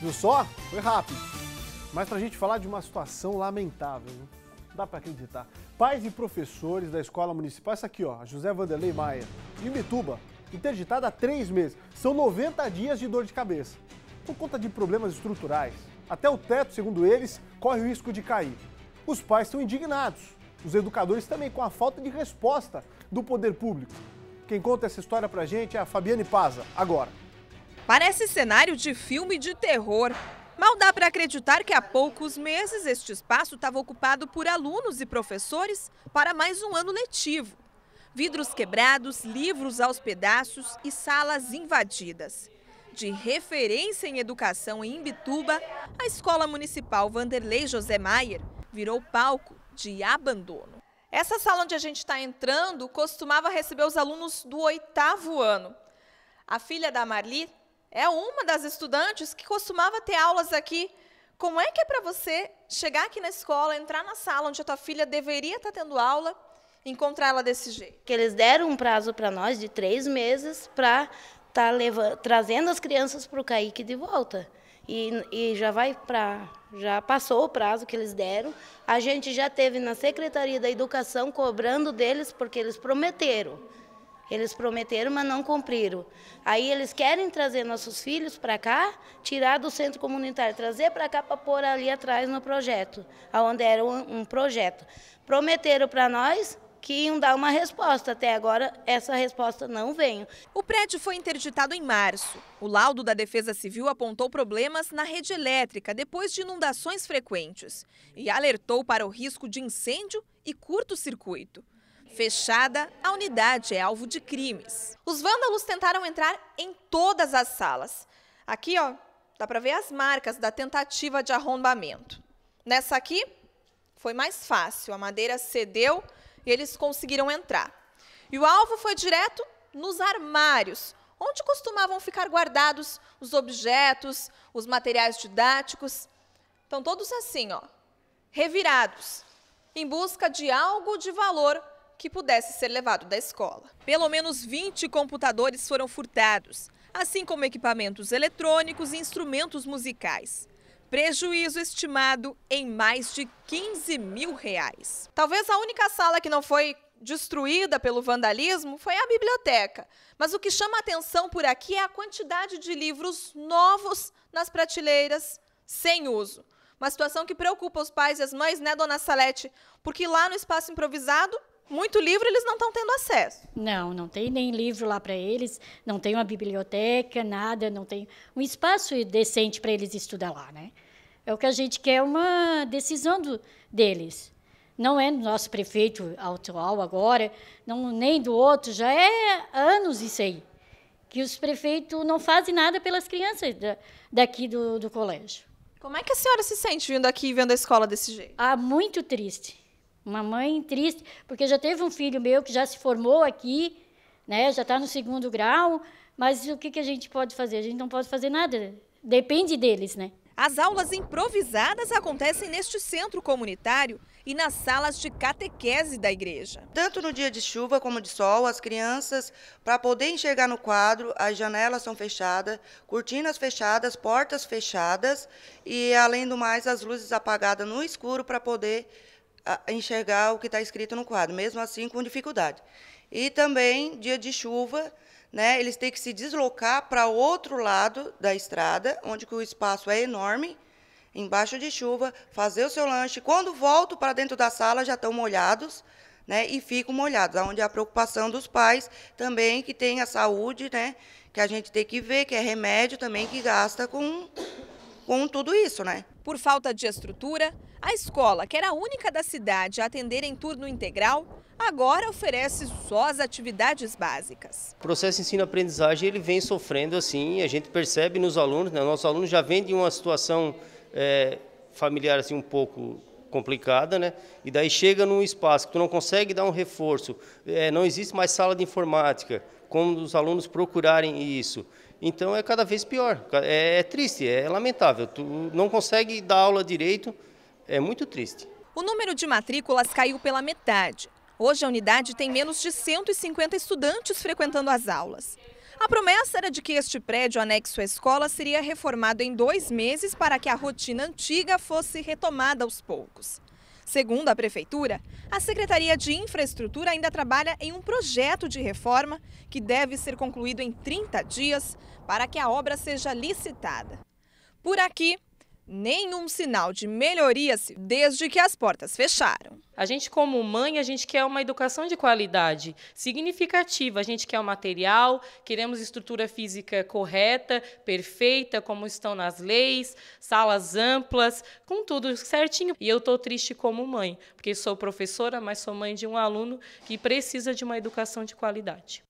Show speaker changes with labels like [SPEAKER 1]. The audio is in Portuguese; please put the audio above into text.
[SPEAKER 1] Viu só? Foi rápido. Mas para a gente falar de uma situação lamentável, né? Não dá para acreditar. Pais e professores da escola municipal, essa aqui, ó, José Vanderlei Maia, de Mituba, interditada há três meses. São 90 dias de dor de cabeça. Por conta de problemas estruturais. Até o teto, segundo eles, corre o risco de cair. Os pais estão indignados. Os educadores também, com a falta de resposta do poder público. Quem conta essa história pra gente é a Fabiane Paza, agora. Parece cenário de filme de terror. Mal dá para acreditar que há poucos meses este espaço estava ocupado por alunos e professores para mais um ano letivo. Vidros quebrados, livros aos pedaços e salas invadidas. De referência em educação em Imbituba, a Escola Municipal Vanderlei José Maier virou palco de abandono. Essa sala onde a gente está entrando costumava receber os alunos do oitavo ano. A filha da Marli é uma das estudantes que costumava ter aulas aqui. Como é que é para você chegar aqui na escola, entrar na sala onde a
[SPEAKER 2] tua filha deveria estar tá tendo aula, encontrar ela desse jeito? Que eles deram um prazo para nós de três meses para estar tá trazendo as crianças para o Caíque de volta. E, e, já vai para já passou o prazo que eles deram. A gente já teve na Secretaria da Educação cobrando deles porque eles prometeram. Eles prometeram, mas não cumpriram. Aí eles querem trazer nossos filhos para cá, tirar do centro comunitário, trazer para cá para pôr ali atrás no projeto, onde era um, projeto. Prometeram para nós, que iam dar uma resposta. Até agora, essa resposta
[SPEAKER 1] não veio. O prédio foi interditado em março. O laudo da Defesa Civil apontou problemas na rede elétrica depois de inundações frequentes e alertou para o risco de incêndio e curto-circuito. Fechada, a unidade é alvo de crimes. Os vândalos tentaram entrar em todas as salas. Aqui, ó, dá para ver as marcas da tentativa de arrombamento. Nessa aqui, foi mais fácil, a madeira cedeu e eles conseguiram entrar. E o alvo foi direto nos armários, onde costumavam ficar guardados os objetos, os materiais didáticos. Estão todos assim, ó, revirados, em busca de algo de valor que pudesse ser levado da escola. Pelo menos 20 computadores foram furtados, assim como equipamentos eletrônicos e instrumentos musicais. Prejuízo estimado em mais de 15 mil reais. Talvez a única sala que não foi destruída pelo vandalismo foi a biblioteca. Mas o que chama atenção por aqui é a quantidade de livros novos nas prateleiras sem uso. Uma situação que preocupa os pais e as mães, né, dona Salete? Porque lá no espaço improvisado muito livro eles não estão tendo acesso.
[SPEAKER 2] Não, não tem nem livro lá para eles, não tem uma biblioteca, nada, não tem um espaço decente para eles estudar lá, né? É o que a gente quer é uma decisão do, deles. Não é do nosso prefeito atual agora, não nem do outro, já é anos isso aí. Que os prefeitos não fazem nada pelas crianças da, daqui do, do colégio. Como é que a senhora se sente vindo aqui e vendo a escola desse jeito? Ah, muito triste uma mãe triste, porque já teve um filho meu que já se formou aqui, né, já está no segundo grau, mas o que, que a gente pode fazer? A gente não pode fazer nada, depende deles, né? As aulas improvisadas acontecem neste centro comunitário e nas
[SPEAKER 1] salas de catequese da igreja.
[SPEAKER 3] Tanto no dia de chuva como de sol, as crianças, para poder enxergar no quadro, as janelas são fechadas, cortinas fechadas, portas fechadas e, além do mais, as luzes apagadas no escuro para poder enxergar o que está escrito no quadro, mesmo assim com dificuldade. E também, dia de chuva, né, eles têm que se deslocar para outro lado da estrada, onde o espaço é enorme, embaixo de chuva, fazer o seu lanche. Quando voltam para dentro da sala, já estão molhados, né, e ficam molhados, onde é a preocupação dos pais também, que tem a saúde, né, que a gente tem que ver, que é remédio também que gasta com, com tudo isso, né? Por falta de estrutura, a escola, que era a única da cidade
[SPEAKER 1] a atender em turno integral, agora oferece só as atividades básicas.
[SPEAKER 3] O processo ensino-aprendizagem ele vem sofrendo assim, a gente percebe nos alunos, né? nossos alunos já vêm de uma situação é, familiar assim um pouco complicada, né? E daí chega num espaço que tu não consegue dar um reforço, é, não existe mais sala de informática, como os alunos procurarem isso. Então é cada vez pior, é, é triste, é lamentável. Tu não consegue dar aula direito, é muito triste.
[SPEAKER 1] O número de matrículas caiu pela metade. Hoje a unidade tem menos de 150 estudantes frequentando as aulas. A promessa era de que este prédio anexo à escola seria reformado em dois meses para que a rotina antiga fosse retomada aos poucos. Segundo a Prefeitura, a Secretaria de Infraestrutura ainda trabalha em um projeto de reforma que deve ser concluído em 30 dias para que a obra seja licitada. Por aqui, nenhum sinal de melhoria desde que as portas fecharam. A gente como mãe, a gente quer uma educação de qualidade significativa, a gente quer o material, queremos estrutura física correta, perfeita, como estão nas leis, salas amplas, com tudo certinho. E eu estou triste como mãe, porque sou professora, mas sou mãe de um aluno que precisa de uma educação de qualidade.